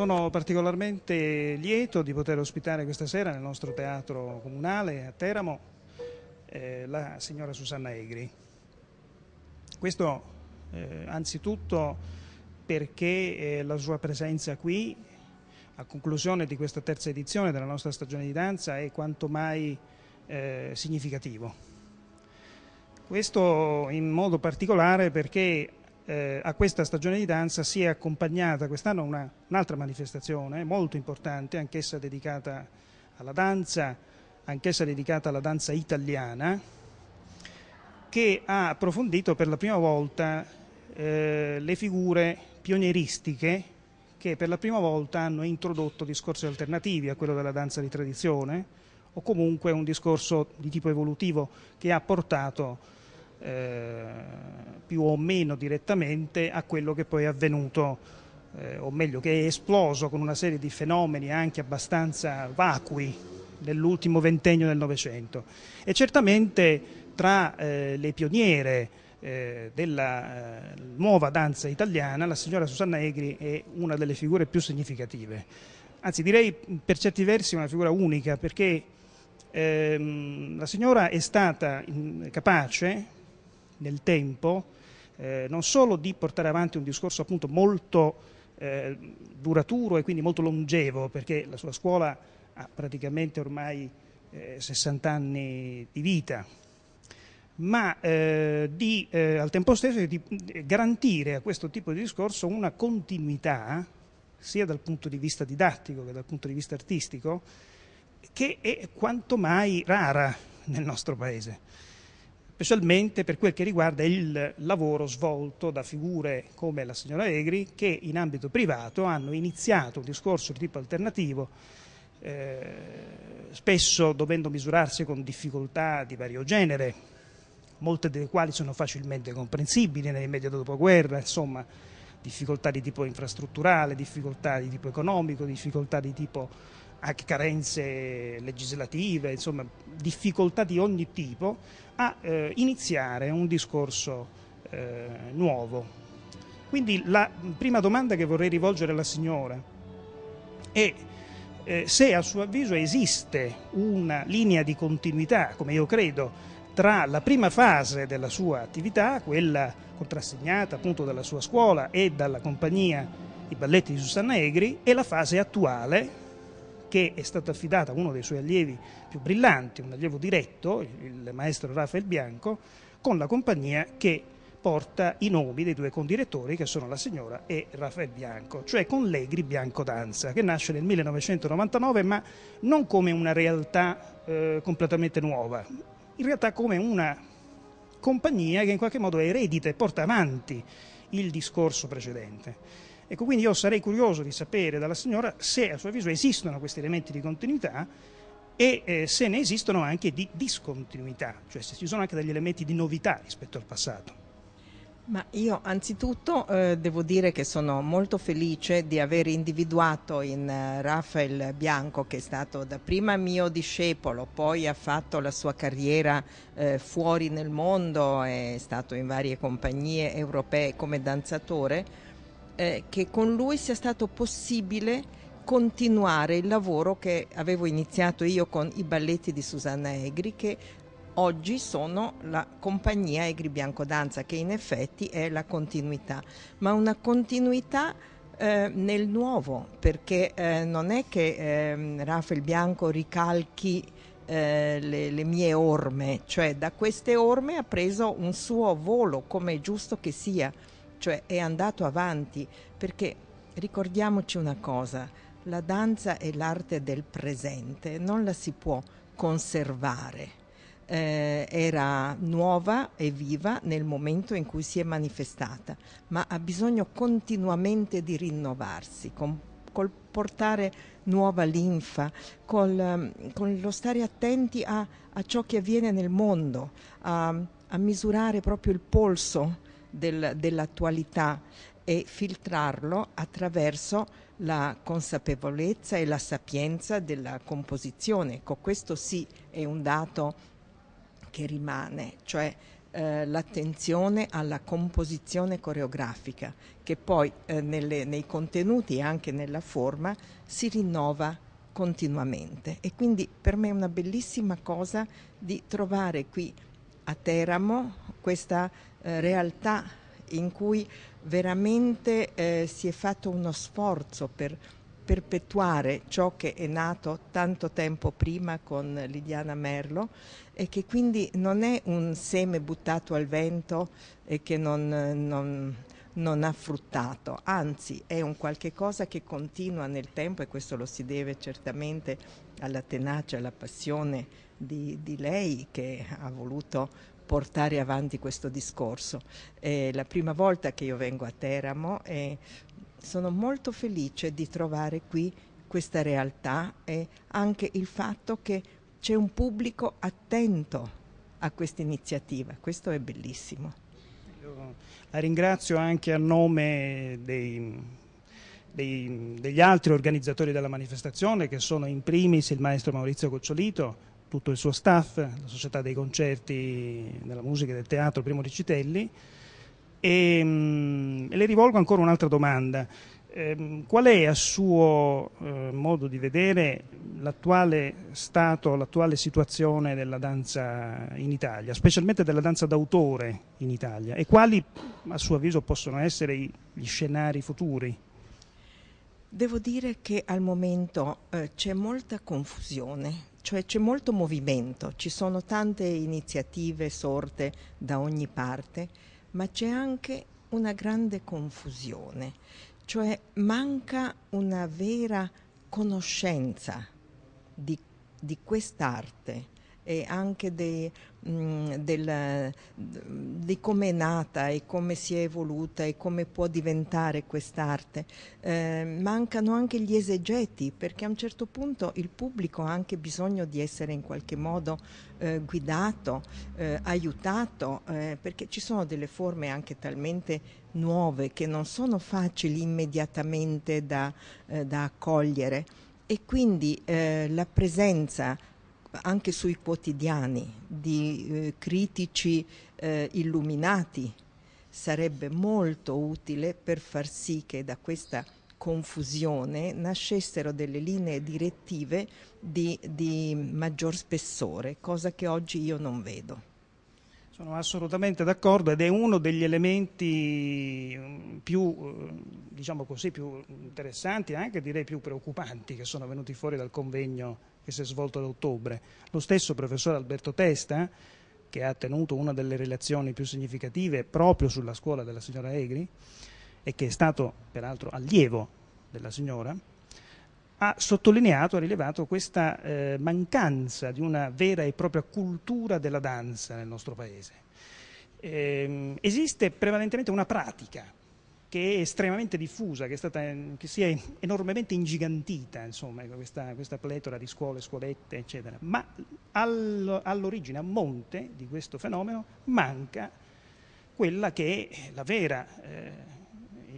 Sono particolarmente lieto di poter ospitare questa sera nel nostro teatro comunale a Teramo eh, la signora Susanna Egri. Questo eh, anzitutto perché eh, la sua presenza qui a conclusione di questa terza edizione della nostra stagione di danza è quanto mai eh, significativo. Questo in modo particolare perché eh, a questa stagione di danza si è accompagnata quest'anno una, un'altra manifestazione molto importante, anch'essa dedicata alla danza, anch'essa dedicata alla danza italiana, che ha approfondito per la prima volta eh, le figure pionieristiche che per la prima volta hanno introdotto discorsi alternativi a quello della danza di tradizione o comunque un discorso di tipo evolutivo che ha portato eh, più o meno direttamente a quello che poi è avvenuto eh, o meglio che è esploso con una serie di fenomeni anche abbastanza vacui nell'ultimo ventennio del Novecento. E certamente tra eh, le pioniere eh, della eh, nuova danza italiana la signora Susanna Egri è una delle figure più significative. Anzi direi per certi versi una figura unica perché ehm, la signora è stata in, capace nel tempo, eh, non solo di portare avanti un discorso appunto molto eh, duraturo e quindi molto longevo, perché la sua scuola ha praticamente ormai 60 eh, anni di vita, ma eh, di, eh, al tempo stesso di garantire a questo tipo di discorso una continuità sia dal punto di vista didattico che dal punto di vista artistico, che è quanto mai rara nel nostro paese specialmente per quel che riguarda il lavoro svolto da figure come la signora Egri che in ambito privato hanno iniziato un discorso di tipo alternativo, eh, spesso dovendo misurarsi con difficoltà di vario genere, molte delle quali sono facilmente comprensibili nel medio dopoguerra, insomma difficoltà di tipo infrastrutturale, difficoltà di tipo economico, difficoltà di tipo anche carenze legislative, insomma difficoltà di ogni tipo, a eh, iniziare un discorso eh, nuovo. Quindi la prima domanda che vorrei rivolgere alla signora è eh, se a suo avviso esiste una linea di continuità, come io credo, tra la prima fase della sua attività, quella contrassegnata appunto dalla sua scuola e dalla compagnia I Balletti di Susanna Egri, e la fase attuale, che è stata affidata a uno dei suoi allievi più brillanti, un allievo diretto, il maestro Rafael Bianco, con la compagnia che porta i nomi dei due condirettori che sono la signora e Raffaele Bianco, cioè con Legri Bianco Danza, che nasce nel 1999 ma non come una realtà eh, completamente nuova, in realtà come una compagnia che in qualche modo eredita e porta avanti il discorso precedente. Ecco, quindi io sarei curioso di sapere dalla signora se a suo avviso esistono questi elementi di continuità e eh, se ne esistono anche di discontinuità, cioè se ci sono anche degli elementi di novità rispetto al passato. Ma io anzitutto eh, devo dire che sono molto felice di aver individuato in eh, Raffaele Bianco, che è stato dapprima mio discepolo, poi ha fatto la sua carriera eh, fuori nel mondo, è stato in varie compagnie europee come danzatore, eh, che con lui sia stato possibile continuare il lavoro che avevo iniziato io con i balletti di Susanna Egri che oggi sono la compagnia Egri Bianco Danza che in effetti è la continuità, ma una continuità eh, nel nuovo perché eh, non è che eh, Raffaele Bianco ricalchi eh, le, le, mie orme, cioè da queste orme ha preso un suo volo come è giusto che sia cioè è andato avanti, perché ricordiamoci una cosa, la danza è l'arte del presente, non la si può conservare. Eh, era nuova e viva nel momento in cui si è manifestata, ma ha bisogno continuamente di rinnovarsi, con, col portare nuova linfa, col, con lo stare attenti a, a, ciò che avviene nel mondo, a, a misurare proprio il polso del, dell'attualità e filtrarlo attraverso la consapevolezza e la sapienza della composizione. Ecco, questo sì è un dato che rimane, cioè eh, l'attenzione alla composizione coreografica, che poi eh, nelle, nei contenuti e anche nella forma si rinnova continuamente. E quindi per me è una bellissima cosa di trovare qui a Teramo questa eh, realtà in cui veramente eh, si è fatto uno sforzo per perpetuare ciò che è nato tanto tempo prima con Lidiana Merlo e che quindi non è un seme buttato al vento e che non, non, non ha fruttato, anzi è un qualche cosa che continua nel tempo e questo lo si deve certamente alla tenacia, alla passione di, di lei che ha voluto portare avanti questo discorso. È la prima volta che io vengo a Teramo e sono molto felice di trovare qui questa realtà e anche il fatto che c'è un pubblico attento a questa iniziativa. Questo è bellissimo. Io la ringrazio anche a nome dei, dei, degli altri organizzatori della manifestazione che sono in primis il maestro Maurizio Cocciolito, tutto il suo staff, la società dei concerti, della musica e del teatro Primo Ricitelli. E, mh, mm, le rivolgo ancora un'altra domanda. Ehm, qual è a suo eh, modo di vedere l'attuale stato, l'attuale situazione della danza in Italia, specialmente della danza d'autore in Italia e quali a suo avviso possono essere gli scenari futuri? Devo dire che al momento eh, c'è molta confusione cioè c'è molto movimento, ci sono tante iniziative sorte da ogni parte, ma c'è anche una grande confusione, cioè manca una vera conoscenza di, di quest'arte e anche dei, mh, mm, del, di come è nata e come si è evoluta e come può diventare quest'arte. Eh, mancano anche gli esegeti perché a un certo punto il pubblico ha anche bisogno di essere in qualche modo eh, guidato, eh, aiutato, eh, perché ci sono delle forme anche talmente nuove che non sono facili immediatamente da, eh, da accogliere e quindi eh, la presenza anche sui quotidiani di eh, critici eh, illuminati sarebbe molto utile per far sì che da questa confusione nascessero delle linee direttive di, di maggior spessore, cosa che oggi io non vedo. Sono assolutamente d'accordo ed è uno degli elementi mm, più, eh, diciamo così, più interessanti e anche direi più preoccupanti che sono venuti fuori dal convegno che si è svolto ad ottobre. Lo stesso professore Alberto Testa, che ha tenuto una delle relazioni più significative proprio sulla scuola della signora Egri e che è stato peraltro allievo della signora, ha sottolineato, ha rilevato questa eh, mancanza di una vera e propria cultura della danza nel nostro paese. Eh, esiste prevalentemente una pratica che è estremamente diffusa, che, è stata, mm, che si è enormemente ingigantita, insomma, ecco, questa, questa, pletora di scuole, scuolette, eccetera. Ma all'origine, a monte di questo fenomeno, manca quella che è vera, eh,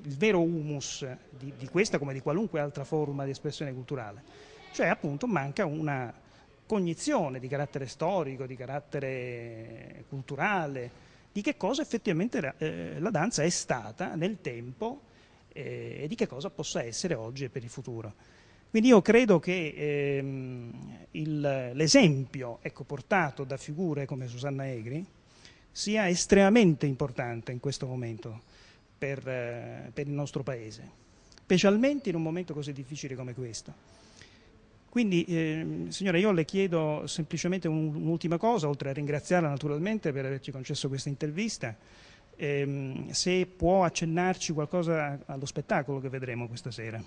il vero humus di, di questa come di qualunque altra forma di espressione culturale. Cioè, appunto, manca una cognizione di carattere storico, di carattere culturale, di che cosa effettivamente la, eh, la danza è stata nel tempo eh, e di che cosa possa essere oggi e per il futuro. Quindi io credo che ehm, il, l'esempio ecco, portato da figure come Susanna Egri sia estremamente importante in questo momento per, eh, per il nostro Paese, specialmente in un momento così difficile come questo. Quindi, eh, signora, io le chiedo semplicemente un'ultima cosa, oltre a ringraziarla naturalmente per averci concesso questa intervista, ehm, se può accennarci qualcosa allo spettacolo che vedremo questa sera.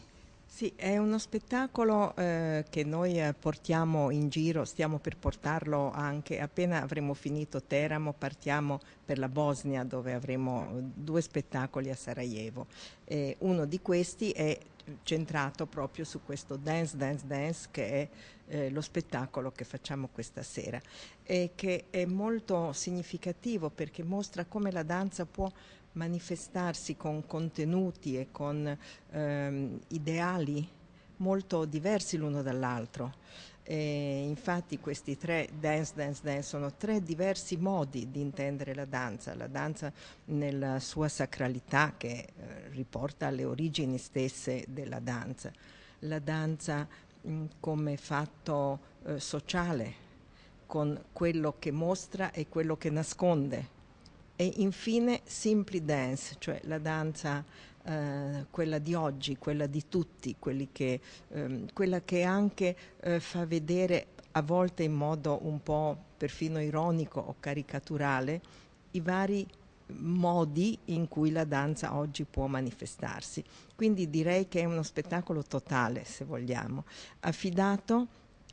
Sì, è uno spettacolo eh, che noi eh, portiamo in giro, stiamo per portarlo anche, appena avremo finito Teramo partiamo per la Bosnia dove avremo due spettacoli a Sarajevo. Eh, uno di questi è centrato proprio su questo Dance Dance Dance che è eh, lo spettacolo che facciamo questa sera e che è molto significativo perché mostra come la danza può manifestarsi con contenuti e con ehm, ideali molto diversi l'uno dall'altro. E infatti questi tre dance, dance, dance sono tre diversi modi di intendere la danza, la danza nella sua sacralità che eh, riporta alle origini stesse della danza, la danza mh, come fatto eh, sociale con quello che mostra e quello che nasconde, e infine Simply Dance, cioè la danza eh, quella di oggi, quella di tutti, che, ehm, quella che anche eh, fa vedere a volte in modo un po' perfino ironico o caricaturale i vari modi in cui la danza oggi può manifestarsi. Quindi direi che è uno spettacolo totale, se vogliamo, affidato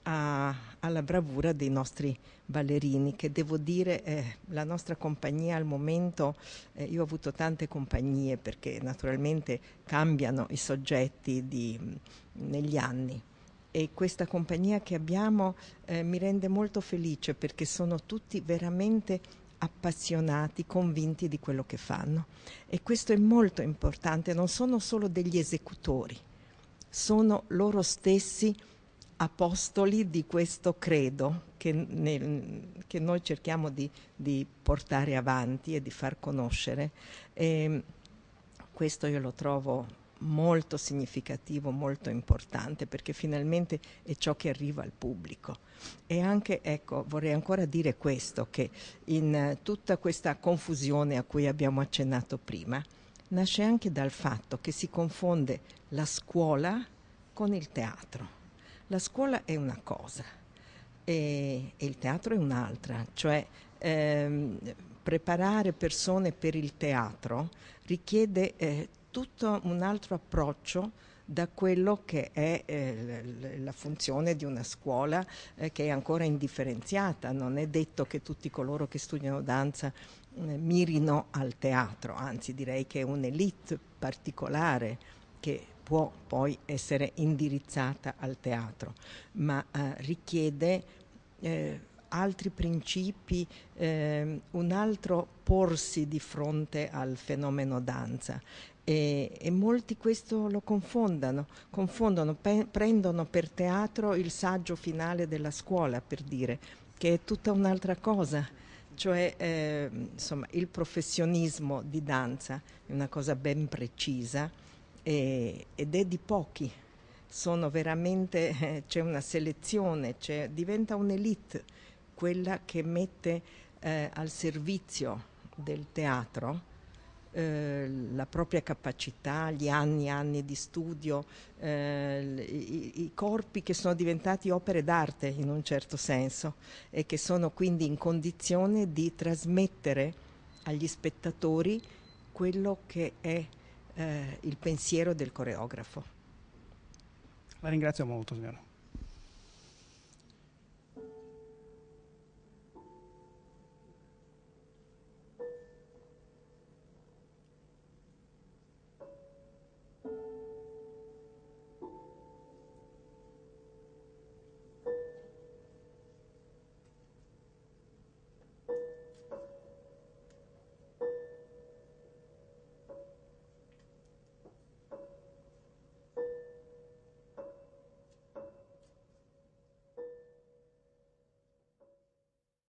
a, alla bravura dei nostri ballerini che devo dire eh, la nostra compagnia al momento eh, io ho avuto tante compagnie perché naturalmente cambiano i soggetti di, mm, negli anni e questa compagnia che abbiamo eh, mi rende molto felice perché sono tutti veramente appassionati, convinti di quello che fanno e questo è molto importante, non sono solo degli esecutori, sono loro stessi apostoli di questo credo che, nel, che noi cerchiamo di, di, portare avanti e di far conoscere. E ehm, questo io lo trovo molto significativo, molto importante, perché finalmente è ciò che arriva al pubblico. E anche, ecco, vorrei ancora dire questo, che in eh, tutta questa confusione a cui abbiamo accennato prima, nasce anche dal fatto che si confonde la scuola con il teatro la scuola è una cosa e, e il teatro è un'altra, cioè ehm, preparare persone per il teatro richiede eh, tutto un altro approccio da quello che è eh, la funzione di una scuola eh, che è ancora indifferenziata. Non è detto che tutti coloro che studiano danza eh, mirino al teatro, anzi direi che è un'elite particolare che può poi essere indirizzata al teatro, ma eh, richiede eh, altri principi, eh, un altro porsi di fronte al fenomeno danza. E, e molti questo lo confondano, confondono, pe- prendono per teatro il saggio finale della scuola, per dire, che è tutta un'altra cosa cioè eh, insomma, il professionismo di danza è una cosa ben precisa e, ed è di pochi. Sono veramente, eh, c'è una selezione, c'è, diventa un'elite quella che mette eh, al servizio del teatro eh, la propria capacità, gli anni e anni di studio, eh, i, i, corpi che sono diventati opere d'arte in un certo senso e che sono quindi in condizione di trasmettere agli spettatori quello che è eh, il pensiero del coreografo. La ringrazio molto signora.